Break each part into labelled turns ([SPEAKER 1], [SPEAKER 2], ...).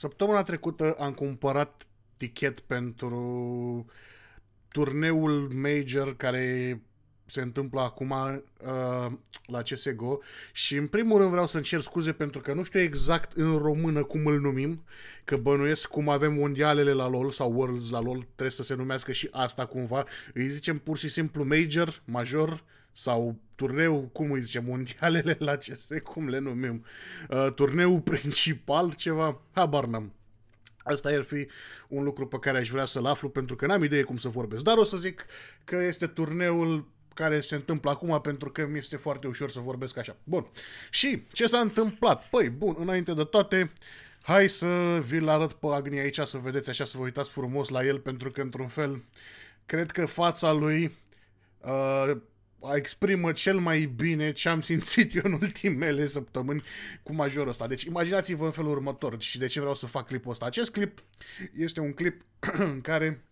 [SPEAKER 1] Săptămâna trecută am cumpărat tichet pentru turneul major care se întâmplă acum uh, la CSGO și în primul rând vreau să încerc scuze pentru că nu știu exact în română cum îl numim, că bănuiesc cum avem mondialele la LOL sau Worlds la LOL, trebuie să se numească și asta cumva. Îi zicem pur și simplu major, major, sau turneu, cum îi zice, mondialele la CS, cum le numim, uh, turneu principal, ceva, habar n-am. Asta ar fi un lucru pe care aș vrea să-l aflu pentru că n-am idee cum să vorbesc, dar o să zic că este turneul care se întâmplă acum pentru că mi este foarte ușor să vorbesc așa. Bun. Și ce s-a întâmplat? Păi, bun, înainte de toate, hai să vi-l arăt pe Agni aici să vedeți așa, să vă uitați frumos la el pentru că într-un fel cred că fața lui uh, exprimă cel mai bine ce am simțit eu în ultimele săptămâni cu majorul ăsta. Deci imaginați-vă în felul următor și de ce vreau să fac clipul ăsta. Acest clip este un clip în care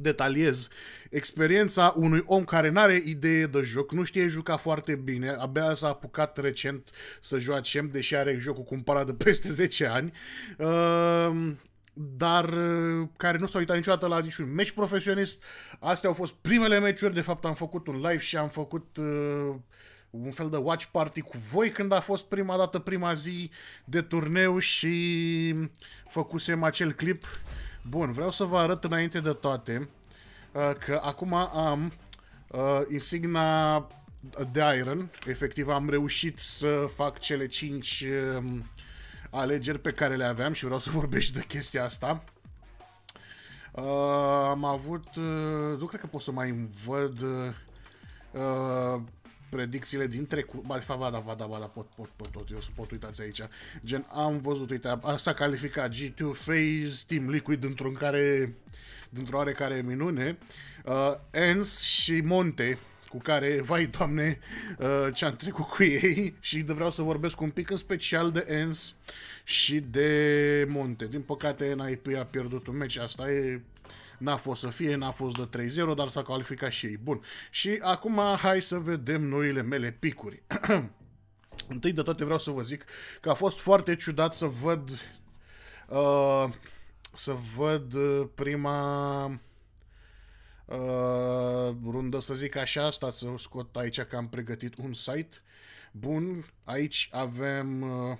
[SPEAKER 1] detaliez experiența unui om care nu are idee de joc, nu știe juca foarte bine, abia s-a apucat recent să joace, deși are jocul cumpărat de peste 10 ani. Uh, dar uh, care nu s-au uitat niciodată la niciun meci profesionist. Astea au fost primele meciuri, de fapt am făcut un live și am făcut uh, un fel de watch party cu voi când a fost prima dată, prima zi de turneu și făcusem acel clip. Bun, vreau să vă arăt înainte de toate uh, că acum am uh, insigna de Iron, efectiv am reușit să fac cele 5 uh, um, alegeri pe care le aveam și vreau să vorbești de chestia asta. Uh, am avut, uh, nu cred că pot să mai văd uh, uh, predicțiile din trecut, ba, de fapt, ba, da, ba, da, da, pot, pot, pot, tot, eu pot uitați aici. Gen, am văzut, uite, asta califica G2 Phase Team Liquid într-un care, dintr-o oarecare minune, uh, Ens și Monte, cu care, vai doamne, uh, ce-am trecut cu ei și vreau să vorbesc un pic în special de Ens și de Monte. Din păcate, NIP a pierdut un meci, asta e n-a fost să fie, n-a fost de 3-0, dar s-a calificat și ei. Bun. Și acum hai să vedem noile mele picuri. Întâi de toate vreau să vă zic că a fost foarte ciudat să văd uh, să văd uh, prima uh, rundă, să zic așa. Stați să scot aici că am pregătit un site bun. Aici avem uh,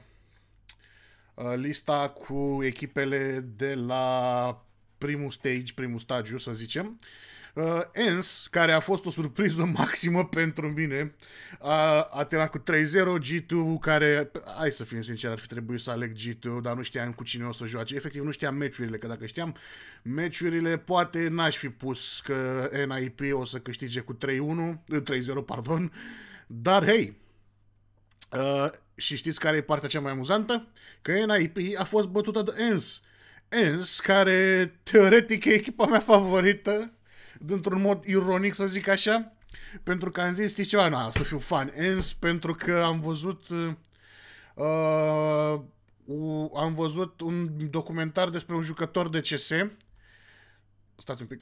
[SPEAKER 1] uh, lista cu echipele de la primul stage, primul stagiu, să zicem. Uh, Uh, Ens, care a fost o surpriză maximă pentru mine, uh, a terminat cu 3-0, G2, care, hai să fim sincer ar fi trebuit să aleg G2, dar nu știam cu cine o să joace. Efectiv, nu știam meciurile, că dacă știam meciurile, poate n-aș fi pus că NIP o să câștige cu 3-1, 3-0, uh, pardon, dar hei, uh, și știți care e partea cea mai amuzantă? Că NIP a fost bătută de ENS. ENS, care teoretic e echipa mea favorită, dintr-un mod ironic, să zic așa, pentru că am zis, știi ceva, na, să fiu fan ens, pentru că am văzut uh, am văzut un documentar despre un jucător de CS stați un pic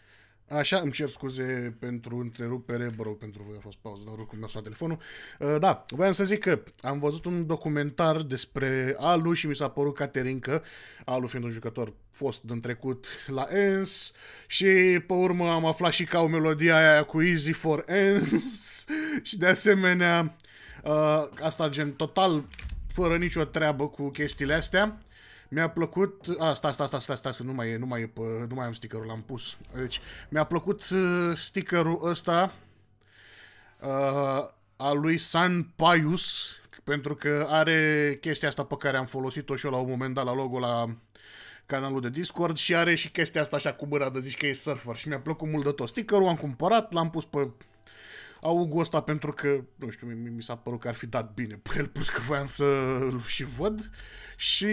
[SPEAKER 1] Așa, îmi cer scuze pentru întrerupere, bă rog, pentru voi a fost pauză, dar oricum mi-a sunat telefonul. Uh, da, voiam să zic că am văzut un documentar despre Alu și mi s-a părut Caterinca, Alu fiind un jucător fost din trecut la ENS și pe urmă am aflat și ca o melodia aia cu Easy for ENS și de asemenea uh, asta gen total fără nicio treabă cu chestiile astea. Mi-a plăcut... Asta, asta, asta, asta, asta, nu mai e, nu mai e, pă, nu mai am stickerul, l-am pus. Deci, mi-a plăcut uh, stickerul ăsta uh, a lui San Paius, pentru că are chestia asta pe care am folosit-o și eu la un moment dat la logo la canalul de Discord și are și chestia asta așa cu mâna de zici că e surfer și mi-a plăcut mult de tot. Stickerul am cumpărat, l-am pus pe augul ăsta pentru că, nu știu, mi, mi s-a părut că ar fi dat bine pe el, plus că voiam să-l și văd și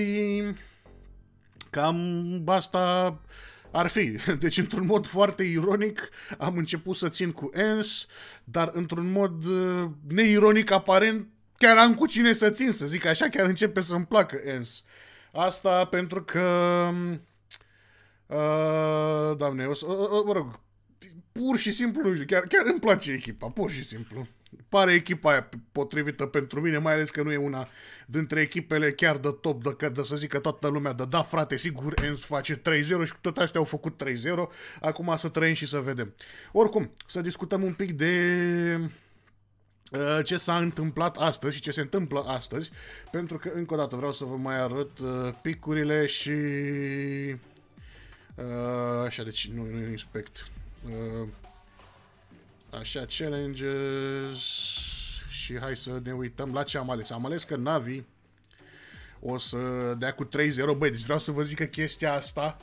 [SPEAKER 1] Cam asta ar fi. Deci, într-un mod foarte ironic, am început să țin cu Ens, dar într-un mod uh, neironic aparent, chiar am cu cine să țin, să zic așa, chiar începe să-mi placă Ens. Asta pentru că... Uh, doamne, o să, Uh, uh, mă rog, pur și simplu, chiar, chiar îmi place echipa, pur și simplu pare echipa aia potrivită pentru mine, mai ales că nu e una dintre echipele chiar de top, de, de să zică toată lumea, de da frate, sigur Enz face 3-0 și tot astea au făcut 3-0, acum să trăim și să vedem. Oricum, să discutăm un pic de uh, ce s-a întâmplat astăzi și ce se întâmplă astăzi, pentru că încă o dată vreau să vă mai arăt uh, picurile și... Uh, așa, deci nu, nu inspect. Așa, challenges și hai să ne uităm la ce am ales. Am ales că Navi o să dea cu 3-0. Băi, deci vreau să vă zic că chestia asta,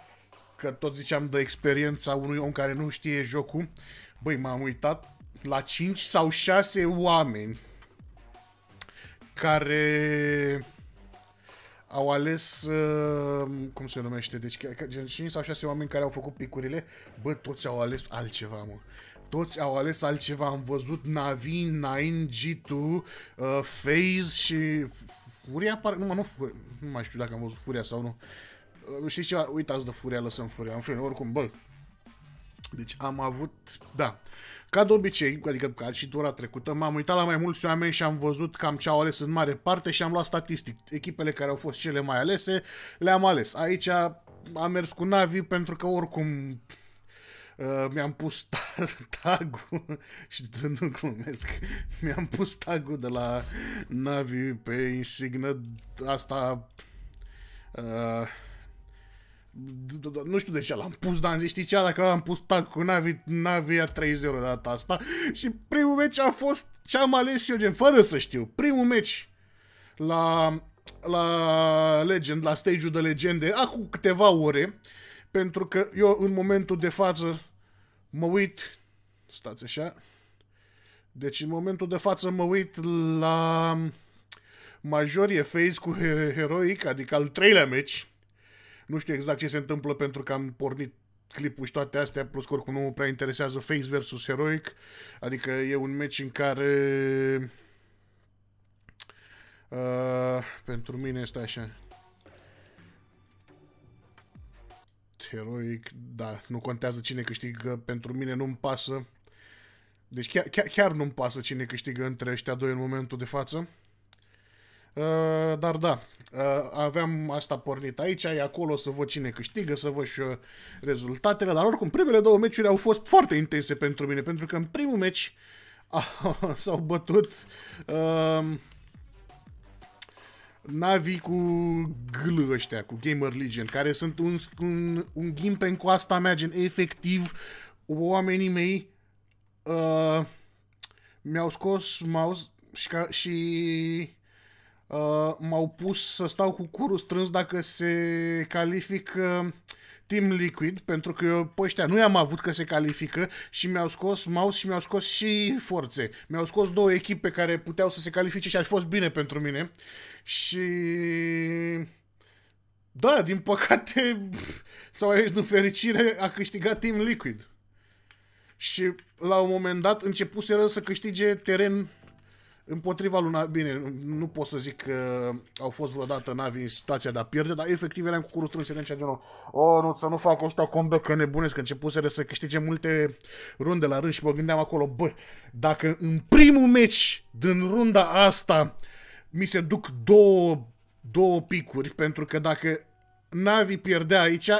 [SPEAKER 1] că tot ziceam de experiența unui om care nu știe jocul, băi, m-am uitat la 5 sau 6 oameni care au ales, uh, cum se numește, deci 5 sau 6 oameni care au făcut picurile, bă, toți au ales altceva, mă toți au ales altceva. Am văzut Navi, Nine, G2, uh, Phase și Furia, par... nu, nu, Furia, nu mai știu dacă am văzut Furia sau nu. Uh, știți ceva? Uitați de Furia, lăsăm Furia. În fine, oricum, bă. Deci am avut, da. Ca de obicei, adică ca și dura trecută, m-am uitat la mai mulți oameni și am văzut cam ce au ales în mare parte și am luat statistic. Echipele care au fost cele mai alese, le-am ales. Aici am mers cu Navi pentru că oricum Uh, mi-am pus tagul și nu glumesc, mi-am pus tagul de la Navi pe insignă asta uh, nu știu de ce l-am pus, dar am zis, știi ce, dacă am pus tag cu Navi, Navia 3-0 de data asta și primul meci a fost ce am ales eu, gen, fără să știu, primul meci la, la Legend, la stage-ul de legende, acum câteva ore, pentru că eu în momentul de față mă uit, stați așa, deci în momentul de față mă uit la majorie face cu Heroic, adică al treilea meci. Nu știu exact ce se întâmplă pentru că am pornit clipul și toate astea, plus că oricum nu mă prea interesează face versus Heroic, adică e un meci în care... Uh, pentru mine este așa. heroic, da, nu contează cine câștigă, pentru mine nu-mi pasă. Deci chiar, chiar, chiar nu-mi pasă cine câștigă între ăștia doi în momentul de față. Uh, dar da, uh, aveam asta pornit aici, e acolo să văd cine câștigă, să văd și uh, rezultatele, dar oricum primele două meciuri au fost foarte intense pentru mine, pentru că în primul meci s-au bătut uh, Navi cu gl ăștia, cu Gamer Legion, care sunt un, un, un ghimpe în coasta mea, gen efectiv oamenii mei uh, mi-au scos mouse și, ca, și uh, m-au pus să stau cu curul strâns dacă se califică Team Liquid, pentru că eu pe ăștia nu i-am avut că se califică și mi-au scos mouse și mi-au scos și forțe. Mi-au scos două echipe care puteau să se califice și ar fi fost bine pentru mine. Și... Da, din păcate, sau aici din fericire, a câștigat Team Liquid. Și la un moment dat începuseră să câștige teren Împotriva luna, bine, nu pot să zic că au fost vreodată navi în situația de a pierde, dar efectiv eram cu curul strâns, eram genul, oh, nu, să nu fac ăștia combă, că nebunesc, că începuseră să câștige multe runde la rând și mă gândeam acolo, bă, dacă în primul meci din runda asta mi se duc două, două picuri, pentru că dacă Navi pierdea aici,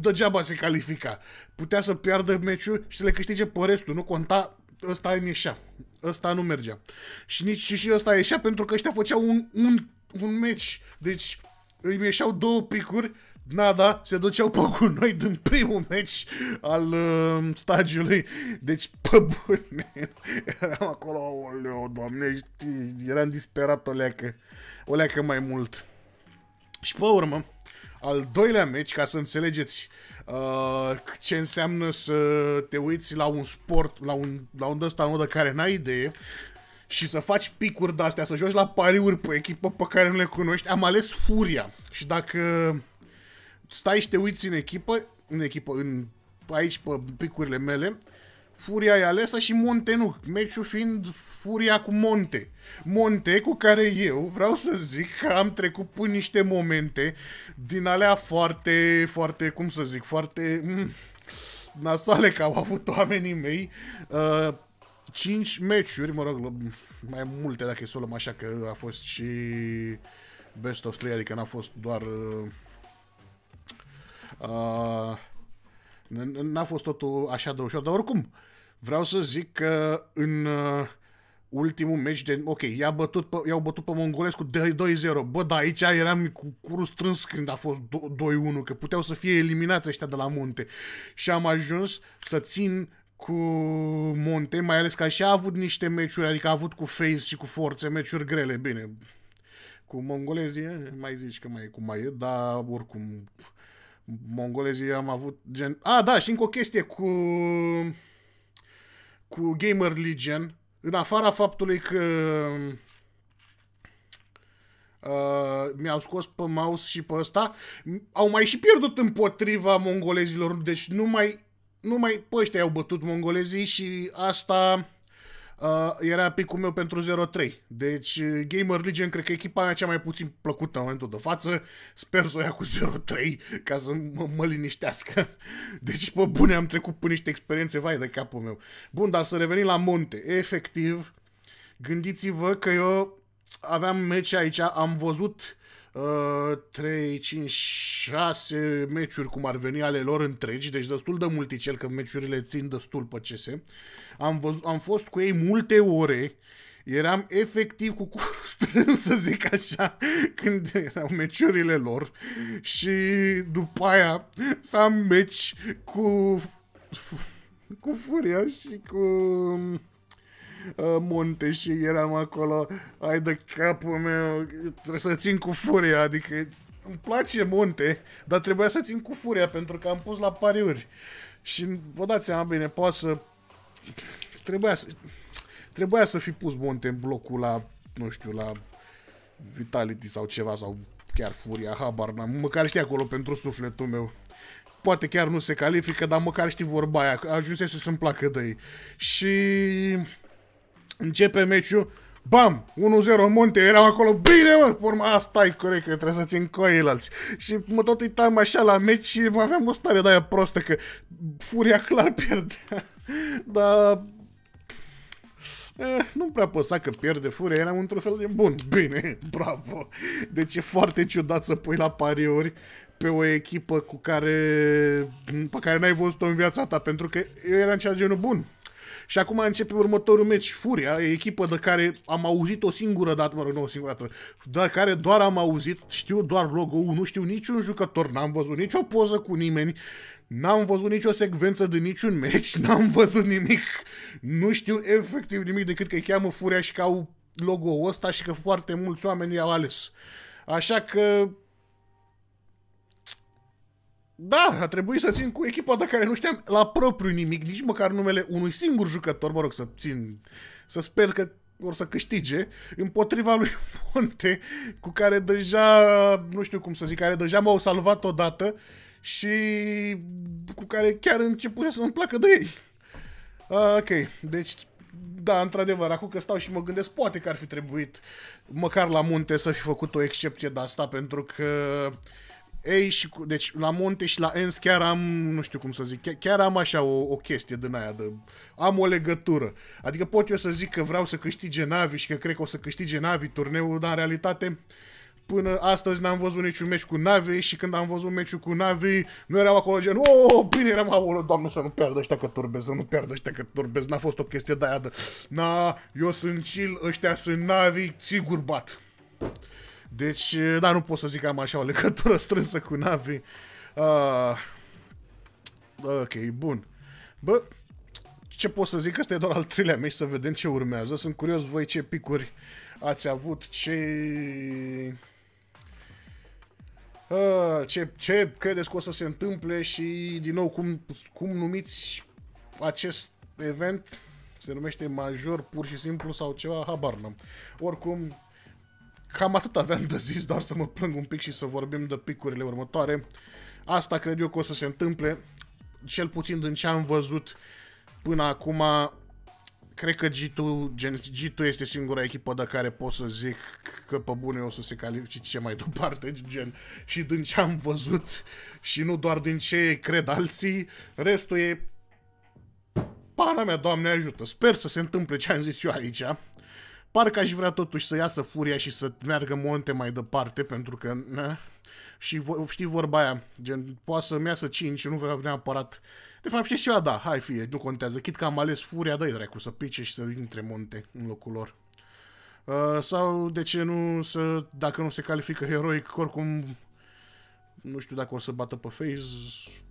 [SPEAKER 1] degeaba se califica. Putea să piardă meciul și să le câștige pe restul, nu conta, ăsta e ieșea ăsta nu mergea. Și nici și, și ăsta ieșea pentru că ăștia făceau un, un, un meci. Deci îi ieșeau două picuri, nada, se duceau pe cu noi din primul meci al uh, stagiului. Deci, pe bune, eram acolo, oleo, doamne, știi, eram disperat o leacă, o leacă mai mult. Și pe urmă, al doilea meci, ca să înțelegeți uh, ce înseamnă să te uiți la un sport, la un, la un ăsta în modă care n-ai idee și să faci picuri de-astea, să joci la pariuri pe echipă pe care nu le cunoști, am ales Furia. Și dacă stai și te uiți în echipă, în echipă, în, aici pe picurile mele, uh, Furia e alesă și Monte nu. Meciul fiind Furia cu Monte. Monte cu care eu vreau să zic că am trecut prin niște momente din alea foarte, foarte, cum să zic, foarte mm, nasale că au avut oamenii mei. Uh, 5 meciuri, mă rog, mai multe dacă e să o luăm așa, că a fost și best of 3, adică n-a fost doar... Uh, uh N-a fost totul așa de ușor, dar oricum, Vreau să zic că în uh, ultimul meci de... Ok, i au bătut pe, i-au bătut pe Mongolescu 2-0. Bă, da, aici eram cu curul strâns când a fost 2-1, că puteau să fie eliminați ăștia de la munte. Și am ajuns să țin cu Monte, mai ales că și a avut niște meciuri, adică a avut cu Face și cu Forțe meciuri grele, bine. Cu mongolezii, mai zici că mai e cum mai e, dar oricum mongolezii am avut gen... A, da, și încă o chestie cu cu Gamer Legion, în afara faptului că uh, mi-au scos pe mouse și pe ăsta, au mai și pierdut împotriva mongolezilor, deci nu mai, nu mai pe ăștia au bătut mongolezii și asta Uh, era picul meu pentru 0-3. Deci uh, Gamer Legion cred că e echipa mea cea mai puțin plăcută în momentul de față. Sper să o ia cu 0-3 ca să mă, mă liniștească. Deci pe bune am trecut prin niște experiențe vai de capul meu. Bun, dar să revenim la Monte. Efectiv, gândiți-vă că eu aveam meci aici, am văzut uh, 3, 5, șase meciuri cum ar veni ale lor întregi, deci destul de multicel, că meciurile țin destul pe CS. Am, văz- am fost cu ei multe ore, eram efectiv cu curul strâns, să zic așa, când erau meciurile lor și după aia să am meci cu cu furia și cu Ă, munte și eram acolo, ai de capul meu, trebuie să țin cu furia, adică îmi place munte, dar trebuia să țin cu furia pentru că am pus la pariuri. Și vă dați seama, bine, poate să... Trebuia să... Trebuia să fi pus munte în blocul la, nu știu, la Vitality sau ceva, sau chiar Furia, habar n-am, măcar știi acolo pentru sufletul meu poate chiar nu se califică, dar măcar știi vorba aia, ajunsese să-mi placă de ei. Și Începe meciul, bam, 1-0 Monte, eram acolo, bine mă, urma asta e corect, că trebuie să țin alții. Și mă tot uitam așa la meci și aveam o stare de aia prostă, că furia clar pierde, Dar Eh, nu prea păsa că pierde furia, eram într-un fel de bun, bine, bravo. Deci e foarte ciudat să pui la pariuri pe o echipă cu care, pe care n-ai văzut-o în viața ta, pentru că eu eram cea genul bun. Și acum începe următorul meci Furia, echipă de care am auzit o singură dată, mă rog, nu o singură dată, de care doar am auzit, știu doar logo nu știu niciun jucător, n-am văzut nicio poză cu nimeni, N-am văzut nicio secvență de niciun meci, n-am văzut nimic, nu știu efectiv nimic decât că îi cheamă Furia și că au logo-ul ăsta și că foarte mulți oameni i-au ales. Așa că da, a trebuit să țin cu echipa de care nu știam la propriu nimic, nici măcar numele unui singur jucător, mă rog, să țin, să sper că vor să câștige, împotriva lui Ponte, cu care deja, nu știu cum să zic, care deja m-au salvat odată și cu care chiar începuse să-mi placă de ei. ok, deci da, într-adevăr, acum că stau și mă gândesc, poate că ar fi trebuit măcar la munte să fi făcut o excepție de asta, pentru că uh, ei și cu, deci la Monte și la Ens chiar am, nu știu cum să zic, chiar, chiar am așa o, o chestie din aia, de, am o legătură. Adică pot eu să zic că vreau să câștige Navi și că cred că o să câștige Navi turneul, dar în realitate până astăzi n-am văzut niciun meci cu Navi și când am văzut meciul cu Navi nu eram acolo gen, o, oh, bine, eram acolo, doamne, să nu pierdă ăștia că turbez, să nu pierdă ăștia că turbez, n-a fost o chestie de aia de, na, eu sunt chill, ăștia sunt Navi, sigur bat. Deci, eh, da, nu pot să zic că am așa o legătură strânsă cu Navi. Uh, ah. ok, bun. Bă, ce pot să zic, Asta e doar al treilea meci, să vedem ce urmează. Sunt curios voi ce picuri ați avut, ce... Uh, ah, ce, ce credeți că o să se întâmple și, din nou, cum, cum numiți acest event? Se numește major pur și simplu sau ceva, habar n-am. Oricum, Cam atât aveam de zis, doar să mă plâng un pic și să vorbim de picurile următoare. Asta cred eu că o să se întâmple, cel puțin din ce am văzut până acum, cred că G2, gen, G2 este singura echipă de care pot să zic că pe bune o să se califice mai departe, gen, și din ce am văzut și nu doar din ce cred alții, restul e pana mea, Doamne ajută. Sper să se întâmple ce am zis eu aici. Parcă aș vrea totuși să iasă furia și să meargă monte mai departe, pentru că... Na, și știi vorba aia, gen, poate să-mi iasă 5 și nu vreau neapărat... De fapt, știi ceva, da, hai fie, nu contează. Chit că am ales furia, dă-i dracu să pice și să intre monte în locul lor. Uh, sau de ce nu să, dacă nu se califică heroic, oricum nu știu dacă o să bată pe face,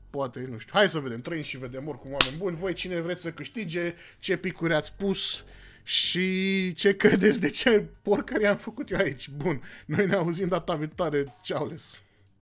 [SPEAKER 1] poate, nu știu. Hai să vedem, trăim și vedem oricum oameni buni. Voi cine vreți să câștige, ce picuri ați pus, și ce credeți de ce porcări am făcut eu aici? Bun, noi ne auzim data viitoare. les.